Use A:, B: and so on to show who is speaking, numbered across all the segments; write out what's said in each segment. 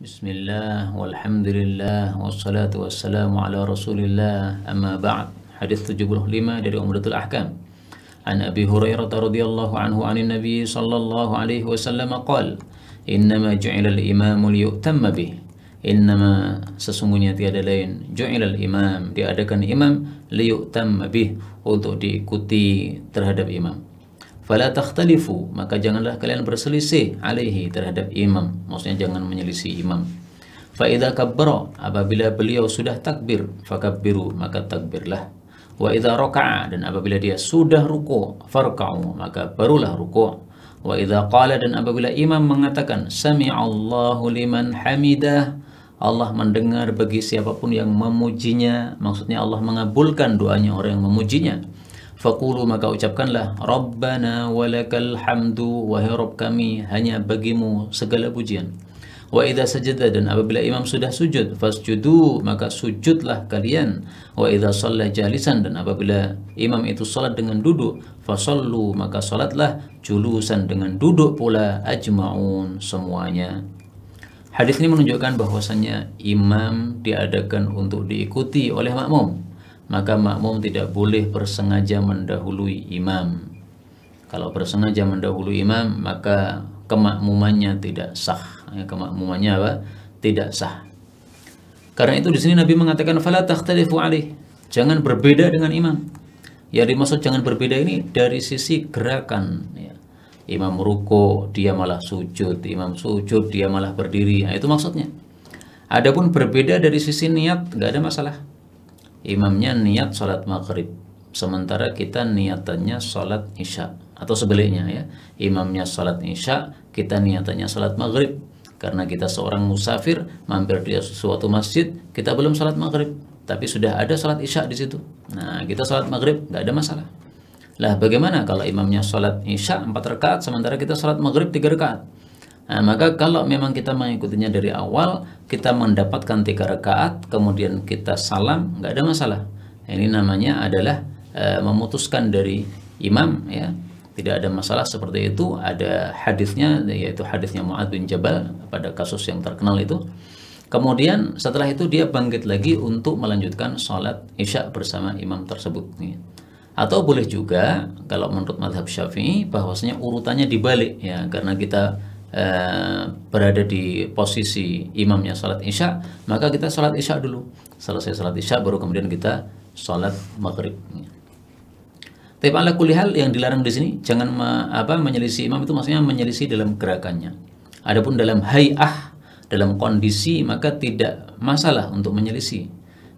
A: بسم الله والحمد لله والصلاة والسلام على رسول الله أما بعد حديث 75 dari Umdatul Ahkam عن أبي هريرة رضي الله عنه عن النبي صلى الله عليه وسلم قال إنما جعل الإمام ليؤتم به Innama sesungguhnya tiada lain Ju'ilal imam Diadakan إمام ليؤتم به Untuk diikuti terhadap imam fala takhtalifu maka janganlah kalian berselisih alaihi terhadap imam maksudnya jangan menyelisih imam fa idza kabbara apabila beliau sudah takbir fakabbiru maka takbirlah wa idza raka'a dan apabila dia sudah ruku farka'u maka barulah ruku' wa idza qala dan apabila imam mengatakan sami'allahu liman hamidah Allah mendengar bagi siapapun yang memujinya maksudnya Allah mengabulkan doanya orang yang memujinya Fakulu maka ucapkanlah Rabbana walakal hamdu Wahai Rabb kami hanya bagimu segala pujian Wa idha sajada dan apabila imam sudah sujud Fasjudu maka sujudlah kalian Wa idha sholla jalisan dan apabila imam itu salat dengan duduk Fasallu maka salatlah julusan dengan duduk pula Ajma'un semuanya Hadis ini menunjukkan bahwasannya imam diadakan untuk diikuti oleh makmum maka makmum tidak boleh bersengaja mendahului imam. Kalau bersengaja mendahului imam, maka kemakmumannya tidak sah. Ya, kemakmumannya apa? Tidak sah. Karena itu di sini Nabi mengatakan fala takhtalifu alih. Jangan berbeda dengan imam. Ya dimaksud jangan berbeda ini dari sisi gerakan ya. Imam ruko dia malah sujud, imam sujud dia malah berdiri. Nah, itu maksudnya. Adapun berbeda dari sisi niat nggak ada masalah imamnya niat sholat maghrib sementara kita niatannya sholat isya atau sebaliknya ya imamnya sholat isya kita niatannya sholat maghrib karena kita seorang musafir mampir di suatu masjid kita belum sholat maghrib tapi sudah ada sholat isya di situ nah kita sholat maghrib nggak ada masalah lah bagaimana kalau imamnya sholat isya empat rakaat sementara kita sholat maghrib tiga rakaat Nah, maka kalau memang kita mengikutinya dari awal, kita mendapatkan tiga rakaat, kemudian kita salam, nggak ada masalah. Ini namanya adalah e, memutuskan dari imam, ya tidak ada masalah seperti itu. Ada hadisnya, yaitu hadisnya Muad bin Jabal pada kasus yang terkenal itu. Kemudian setelah itu dia bangkit lagi untuk melanjutkan sholat isya bersama imam tersebut. Atau boleh juga kalau menurut madhab syafi'i bahwasanya urutannya dibalik ya karena kita Eh, berada di posisi imamnya salat isya maka kita salat isya dulu selesai salat isya baru kemudian kita salat maghrib tapi ala kulihal yang dilarang di sini jangan me, apa menyelisih imam itu maksudnya menyelisih dalam gerakannya adapun dalam hayah dalam kondisi maka tidak masalah untuk menyelisih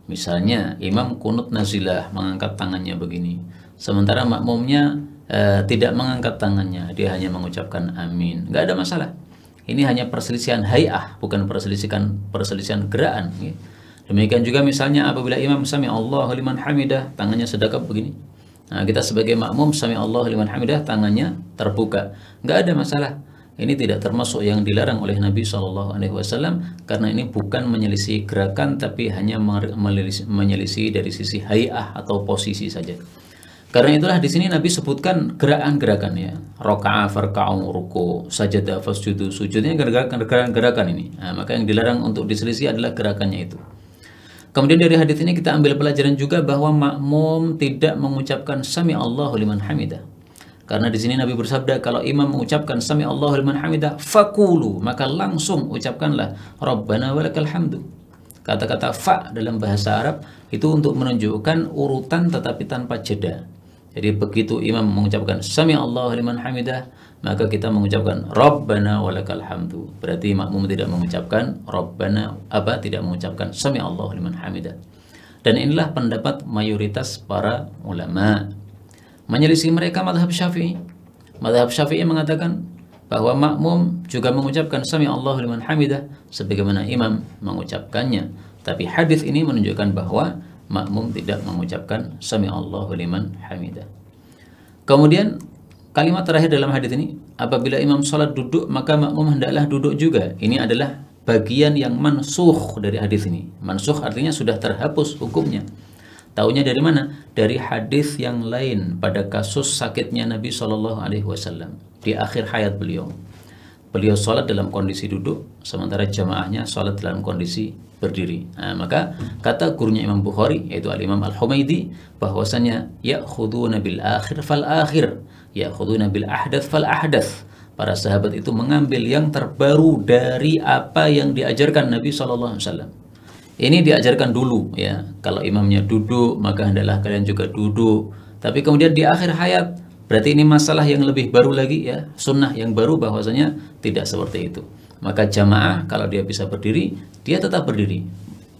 A: misalnya imam kunut nazilah mengangkat tangannya begini sementara makmumnya Eh, tidak mengangkat tangannya, dia hanya mengucapkan amin. Gak ada masalah. Ini hanya perselisihan hayah, bukan perselisihan perselisihan gerakan Demikian juga misalnya apabila imam sami Allah liman hamidah, tangannya sedekap begini. Nah, kita sebagai makmum sami Allah liman hamidah, tangannya terbuka. Gak ada masalah. Ini tidak termasuk yang dilarang oleh Nabi saw karena ini bukan menyelisih gerakan tapi hanya menyelisih dari sisi hayah atau posisi saja. Karena itulah di sini Nabi sebutkan gerakan-gerakan ya. Raka'a farka'u ruku, sajadah fasjudu sujudnya gerakan-gerakan ini. Nah, maka yang dilarang untuk diselisih adalah gerakannya itu. Kemudian dari hadis ini kita ambil pelajaran juga bahwa makmum tidak mengucapkan sami Allahu liman hamidah. Karena di sini Nabi bersabda kalau imam mengucapkan sami Allahu liman hamidah fakulu maka langsung ucapkanlah Rabbana walakal hamdu. Kata-kata fa dalam bahasa Arab itu untuk menunjukkan urutan tetapi tanpa jeda. Jadi begitu imam mengucapkan Sami Allahu liman hamidah maka kita mengucapkan Rabbana walakal hamdu. Berarti makmum tidak mengucapkan Rabbana apa tidak mengucapkan Sami Allahu liman hamidah. Dan inilah pendapat mayoritas para ulama. Menyelisih mereka madhab syafi'i. Madhab syafi'i mengatakan bahwa makmum juga mengucapkan Sami Allahu liman hamidah sebagaimana imam mengucapkannya. Tapi hadis ini menunjukkan bahwa makmum tidak mengucapkan sami Allahu liman hamidah. Kemudian kalimat terakhir dalam hadis ini, apabila imam sholat duduk maka makmum hendaklah duduk juga. Ini adalah bagian yang mansuh dari hadis ini. Mansuh artinya sudah terhapus hukumnya. Taunya dari mana? Dari hadis yang lain pada kasus sakitnya Nabi Shallallahu Alaihi Wasallam di akhir hayat beliau beliau sholat dalam kondisi duduk, sementara jamaahnya sholat dalam kondisi berdiri. Nah, maka kata gurunya Imam Bukhari, yaitu Al-Imam Al-Humaidi, bahwasanya khuduna bil akhir fal akhir, ya khuduna bil ahdath fal ahdath. Para sahabat itu mengambil yang terbaru dari apa yang diajarkan Nabi saw Ini diajarkan dulu ya. Kalau imamnya duduk, maka hendaklah kalian juga duduk. Tapi kemudian di akhir hayat Berarti ini masalah yang lebih baru lagi ya, sunnah yang baru bahwasanya tidak seperti itu. Maka jamaah kalau dia bisa berdiri, dia tetap berdiri.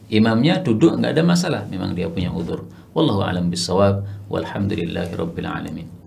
A: Imamnya duduk nggak ada masalah, memang dia punya udur. Wallahu alam bishawab. Walhamdulillahirobbilalamin.